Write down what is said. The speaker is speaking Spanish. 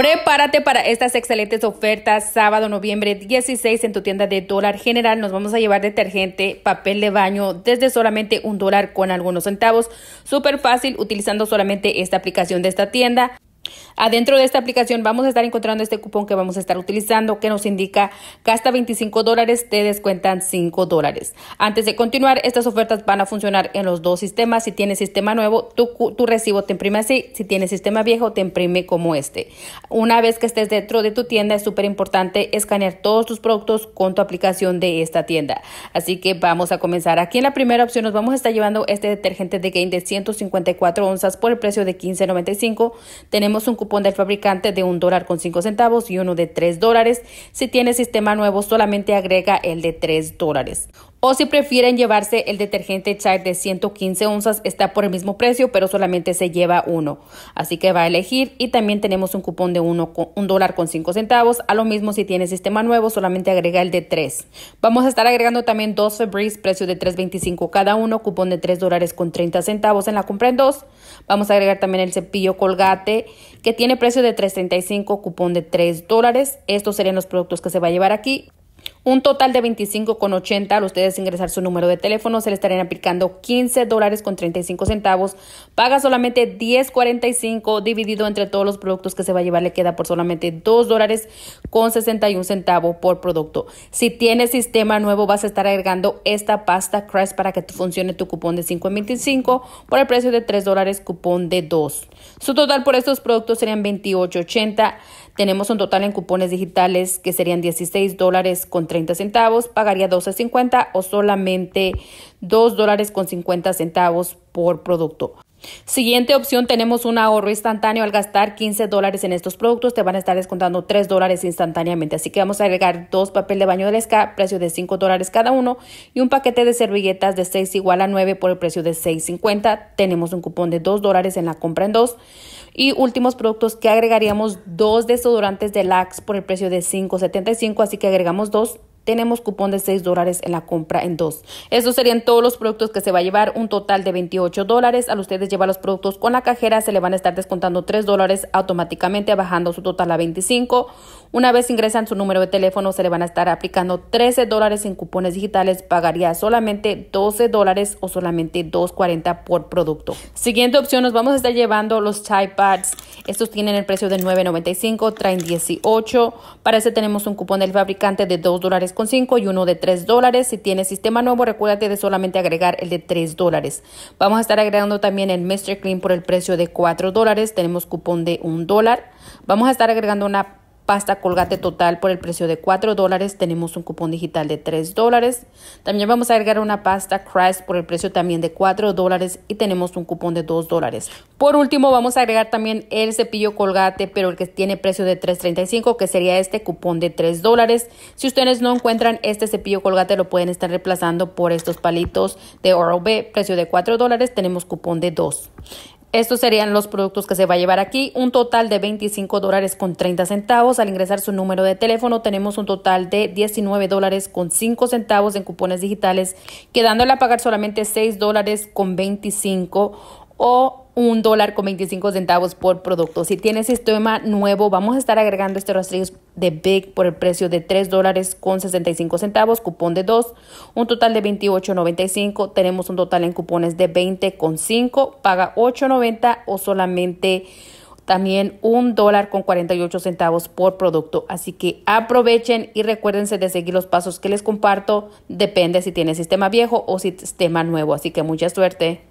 Prepárate para estas excelentes ofertas. Sábado, noviembre 16 en tu tienda de dólar general. Nos vamos a llevar detergente, papel de baño desde solamente un dólar con algunos centavos. Súper fácil utilizando solamente esta aplicación de esta tienda. Adentro de esta aplicación vamos a estar encontrando este cupón que vamos a estar utilizando que nos indica gasta 25 dólares, te descuentan 5 dólares. Antes de continuar, estas ofertas van a funcionar en los dos sistemas. Si tienes sistema nuevo, tu, tu recibo te imprime así. Si tienes sistema viejo, te imprime como este. Una vez que estés dentro de tu tienda, es súper importante escanear todos tus productos con tu aplicación de esta tienda. Así que vamos a comenzar. Aquí en la primera opción nos vamos a estar llevando este detergente de Gain de 154 onzas por el precio de 15.95. Tenemos un cupón del fabricante de un dólar con cinco centavos y uno de tres dólares. Si tiene sistema nuevo, solamente agrega el de tres dólares. O si prefieren llevarse el detergente Char de 115 onzas, está por el mismo precio, pero solamente se lleva uno. Así que va a elegir. Y también tenemos un cupón de uno dólar con 5 centavos. A lo mismo si tiene sistema nuevo, solamente agrega el de 3. Vamos a estar agregando también dos Febreze, precio de 3.25 cada uno, cupón de 3 dólares con 30 centavos en la compra en dos. Vamos a agregar también el cepillo Colgate, que tiene precio de 3.35, cupón de 3 dólares. Estos serían los productos que se va a llevar aquí un total de 25,80. Al ustedes ingresar su número de teléfono, se le estarían aplicando 15 dólares con 35 centavos. Paga solamente 10,45 dividido entre todos los productos que se va a llevar. Le queda por solamente 2 dólares con 61 centavos por producto. Si tienes sistema nuevo, vas a estar agregando esta pasta crest para que funcione tu cupón de 5 en por el precio de 3 dólares, cupón de 2. Su total por estos productos serían 28,80. Tenemos un total en cupones digitales que serían 16 dólares con 30 centavos, pagaría 12.50 o solamente 2 dólares con 50 centavos por producto. Siguiente opción, tenemos un ahorro instantáneo. Al gastar 15 dólares en estos productos, te van a estar descontando 3 dólares instantáneamente. Así que vamos a agregar dos papel de baño de Lesca, precio de 5 dólares cada uno, y un paquete de servilletas de 6 igual a 9 por el precio de 6.50. Tenemos un cupón de 2 dólares en la compra en dos. Y últimos productos que agregaríamos dos desodorantes de Lax por el precio de 5.75, así que agregamos dos tenemos cupón de 6 dólares en la compra en dos. Estos serían todos los productos que se va a llevar, un total de 28 dólares. Al ustedes llevar los productos con la cajera, se le van a estar descontando 3 dólares automáticamente, bajando su total a 25. Una vez ingresan su número de teléfono, se le van a estar aplicando 13 dólares en cupones digitales. Pagaría solamente 12 dólares o solamente 2.40 por producto. Siguiente opción, nos vamos a estar llevando los chai pads. Estos tienen el precio de 9.95, traen 18. Para ese tenemos un cupón del fabricante de 2 dólares 5 y uno de $3 dólares. Si tienes sistema nuevo, recuérdate de solamente agregar el de $3 dólares. Vamos a estar agregando también el Mr. Clean por el precio de $4 dólares. Tenemos cupón de $1 dólar. Vamos a estar agregando una pasta colgate total por el precio de 4 dólares. Tenemos un cupón digital de 3 dólares. También vamos a agregar una pasta Crest por el precio también de 4 dólares y tenemos un cupón de 2 dólares. Por último, vamos a agregar también el cepillo colgate, pero el que tiene precio de 3.35, que sería este cupón de 3 dólares. Si ustedes no encuentran este cepillo colgate, lo pueden estar reemplazando por estos palitos de oro b precio de 4 dólares. Tenemos cupón de 2. Estos serían los productos que se va a llevar aquí, un total de 25 dólares con 30 centavos. Al ingresar su número de teléfono tenemos un total de 19 dólares con 5 centavos en cupones digitales, quedándole a pagar solamente 6 dólares con 25 o un dólar con 25 centavos por producto. Si tienes sistema este nuevo, vamos a estar agregando este rastrillo de Big por el precio de 3 dólares con 65 centavos, cupón de 2, un total de 28.95. Tenemos un total en cupones de 20,5. con paga 8.90 o solamente también un dólar con 48 centavos por producto. Así que aprovechen y recuérdense de seguir los pasos que les comparto. Depende si tiene sistema viejo o sistema nuevo. Así que mucha suerte.